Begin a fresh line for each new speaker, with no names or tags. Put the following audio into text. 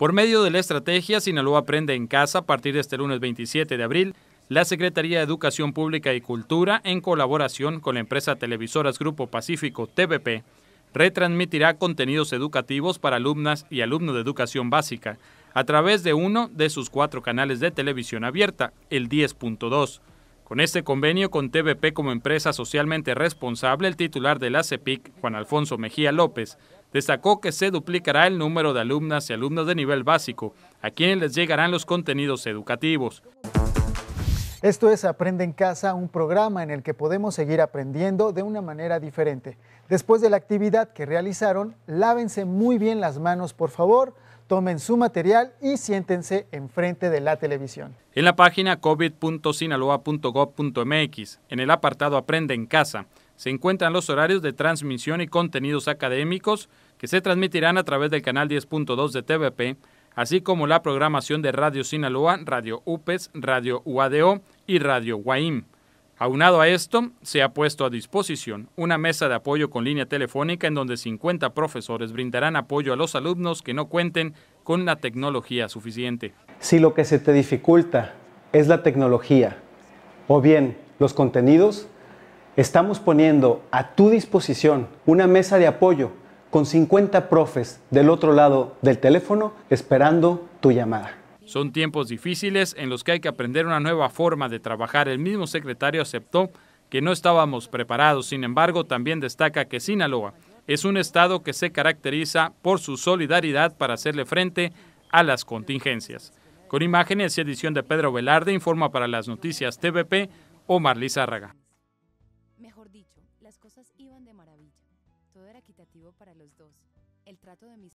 Por medio de la estrategia Sinaloa Aprende en Casa, a partir de este lunes 27 de abril, la Secretaría de Educación Pública y Cultura, en colaboración con la empresa Televisoras Grupo Pacífico TVP, retransmitirá contenidos educativos para alumnas y alumnos de educación básica a través de uno de sus cuatro canales de televisión abierta, el 10.2. Con este convenio con TVP como empresa socialmente responsable, el titular de la CEPIC, Juan Alfonso Mejía López, destacó que se duplicará el número de alumnas y alumnos de nivel básico, a quienes les llegarán los contenidos educativos.
Esto es Aprende en Casa, un programa en el que podemos seguir aprendiendo de una manera diferente. Después de la actividad que realizaron, lávense muy bien las manos, por favor, tomen su material y siéntense enfrente de la televisión.
En la página covid.sinaloa.gov.mx, en el apartado Aprende en Casa, se encuentran los horarios de transmisión y contenidos académicos que se transmitirán a través del canal 10.2 de TVP, así como la programación de Radio Sinaloa, Radio UPES, Radio UADO y Radio Guaim. Aunado a esto, se ha puesto a disposición una mesa de apoyo con línea telefónica en donde 50 profesores brindarán apoyo a los alumnos que no cuenten con la tecnología suficiente.
Si lo que se te dificulta es la tecnología o bien los contenidos, Estamos poniendo a tu disposición una mesa de apoyo con 50 profes del otro lado del teléfono esperando tu llamada.
Son tiempos difíciles en los que hay que aprender una nueva forma de trabajar. El mismo secretario aceptó que no estábamos preparados. Sin embargo, también destaca que Sinaloa es un estado que se caracteriza por su solidaridad para hacerle frente a las contingencias. Con imágenes y edición de Pedro Velarde, informa para las noticias TVP Omar Lizárraga
cosas iban de maravilla. Todo era equitativo para los dos. El trato de mis